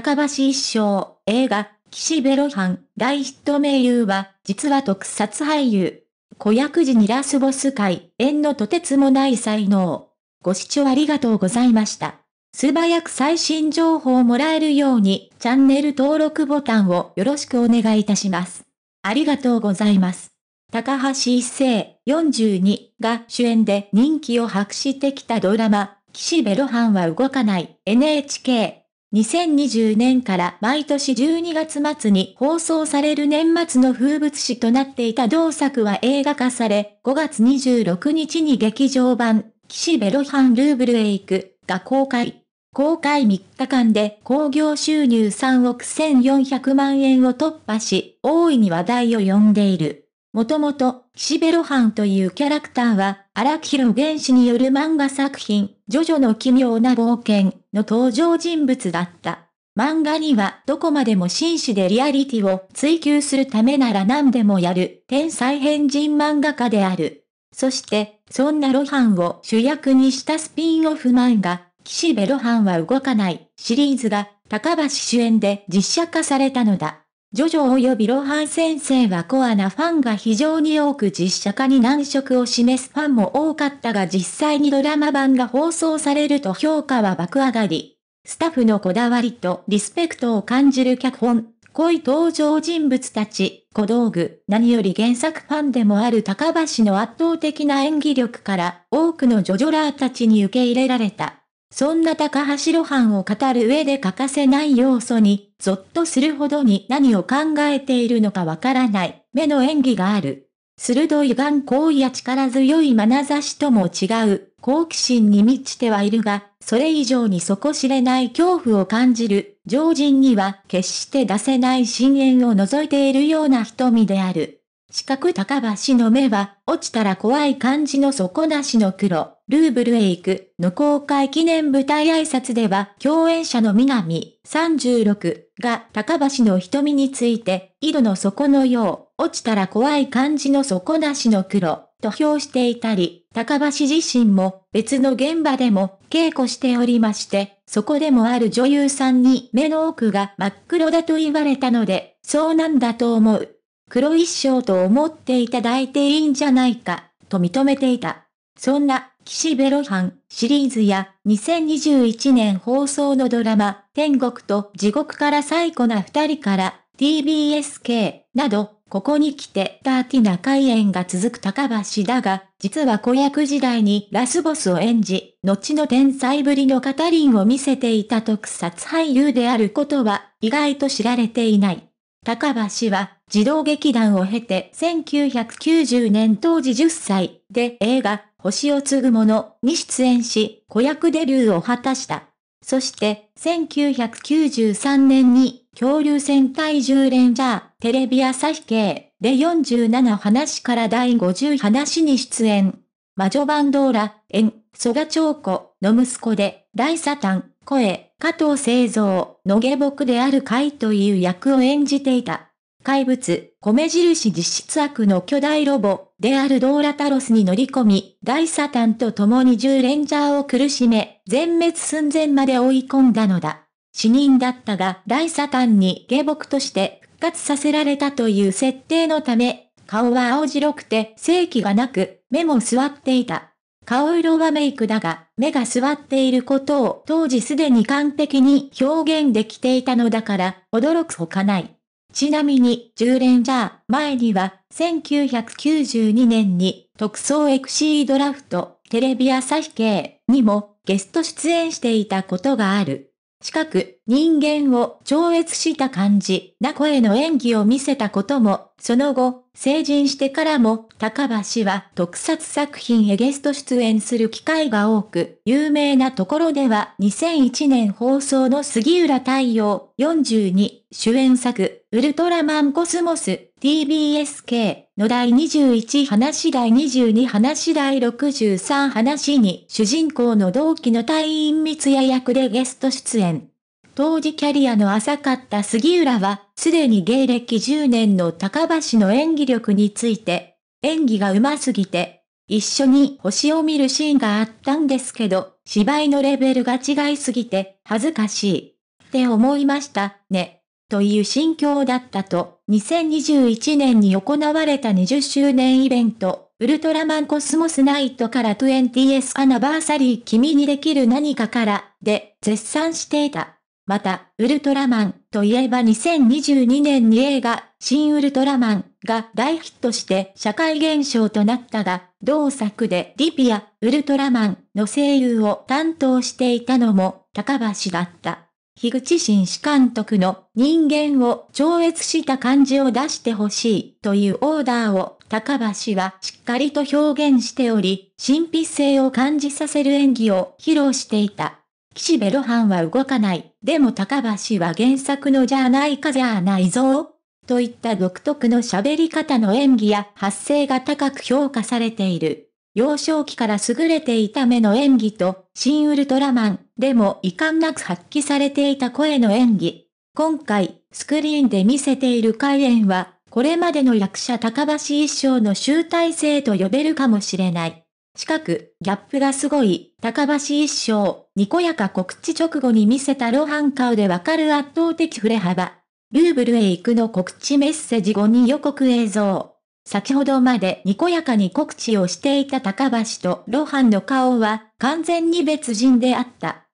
高橋一生、映画、岸辺露伴、大ヒット名優は、実は特撮俳優。子役時にラスボス界、縁のとてつもない才能。ご視聴ありがとうございました。素早く最新情報をもらえるように、チャンネル登録ボタンをよろしくお願いいたします。ありがとうございます。高橋一生42が主演で人気を博してきたドラマ、岸辺露伴は動かない NHK 2020年から毎年12月末に放送される年末の風物詩となっていた同作は映画化され、5月26日に劇場版、岸辺露伴ルーブルへ行くが公開。公開3日間で興行収入3億1400万円を突破し、大いに話題を呼んでいる。もともと、岸辺露伴というキャラクターは、荒木宏原氏による漫画作品、ジョジョの奇妙な冒険の登場人物だった。漫画にはどこまでも真摯でリアリティを追求するためなら何でもやる天才変人漫画家である。そして、そんなロハンを主役にしたスピンオフ漫画、岸辺露伴は動かないシリーズが高橋主演で実写化されたのだ。ジョジョ及びロハン先生はコアなファンが非常に多く実写化に難色を示すファンも多かったが実際にドラマ版が放送されると評価は爆上がり。スタッフのこだわりとリスペクトを感じる脚本、恋登場人物たち、小道具、何より原作ファンでもある高橋の圧倒的な演技力から多くのジョジョラーたちに受け入れられた。そんな高橋露伴を語る上で欠かせない要素に、ゾッとするほどに何を考えているのかわからない、目の演技がある。鋭い眼光や力強い眼差しとも違う、好奇心に満ちてはいるが、それ以上に底知れない恐怖を感じる、常人には決して出せない深淵を覗いているような瞳である。四角高橋の目は、落ちたら怖い感じの底なしの黒。ルーブルへ行くの公開記念舞台挨拶では共演者の南36が高橋の瞳について、井戸の底のよう、落ちたら怖い感じの底なしの黒と評していたり、高橋自身も別の現場でも稽古しておりまして、そこでもある女優さんに目の奥が真っ黒だと言われたので、そうなんだと思う。黒一生と思っていただいていいんじゃないか、と認めていた。そんな岸辺露伴シリーズや2021年放送のドラマ天国と地獄から最古な二人から TBSK など、ここに来てダーティな開演が続く高橋だが、実は子役時代にラスボスを演じ、後の天才ぶりのカタリンを見せていた特撮俳優であることは意外と知られていない。高橋は児童劇団を経て1990年当時10歳で映画星を継ぐ者に出演し、子役デビューを果たした。そして、1993年に、恐竜戦隊10レンジャー、テレビ朝日系、で47話から第50話に出演。魔女バンドーラ、ガ蘇我ー子の息子で、大サタン、声、加藤製造、のげぼくである会という役を演じていた。怪物、米印実質悪の巨大ロボ、であるドーラタロスに乗り込み、大サタンと共に10レンジャーを苦しめ、全滅寸前まで追い込んだのだ。死人だったが、大サタンに下僕として復活させられたという設定のため、顔は青白くて正気がなく、目も座っていた。顔色はメイクだが、目が座っていることを当時すでに完璧に表現できていたのだから、驚くほかない。ちなみに、10レンジャー前には、1992年に特捜 XC ドラフト、テレビ朝日系にもゲスト出演していたことがある。近く、人間を超越した感じ、な声の演技を見せたことも、その後、成人してからも、高橋は特撮作品へゲスト出演する機会が多く、有名なところでは2001年放送の杉浦太陽42主演作、ウルトラマンコスモス TBSK の第21話第22話第63話に主人公の同期の隊員三也役でゲスト出演。当時キャリアの浅かった杉浦は、すでに芸歴10年の高橋の演技力について、演技が上手すぎて、一緒に星を見るシーンがあったんですけど、芝居のレベルが違いすぎて、恥ずかしい。って思いましたね。という心境だったと、2021年に行われた20周年イベント、ウルトラマンコスモスナイトから 20th アナバーサリー君にできる何かから、で、絶賛していた。また、ウルトラマンといえば2022年に映画、新ウルトラマンが大ヒットして社会現象となったが、同作でリピア、ウルトラマンの声優を担当していたのも高橋だった。樋口新史監督の人間を超越した感じを出してほしいというオーダーを高橋はしっかりと表現しており、神秘性を感じさせる演技を披露していた。岸辺露伴は動かない。でも高橋は原作のじゃないかじゃないぞ。といった独特の喋り方の演技や発声が高く評価されている。幼少期から優れていた目の演技と、新ウルトラマン、でも遺憾なく発揮されていた声の演技。今回、スクリーンで見せている開演は、これまでの役者高橋一生の集大成と呼べるかもしれない。近く、ギャップがすごい、高橋一生、にこやか告知直後に見せた露伴顔でわかる圧倒的触れ幅。ルーブルへ行くの告知メッセージ後に予告映像。先ほどまでにこやかに告知をしていた高橋と露伴の顔は完全に別人であった。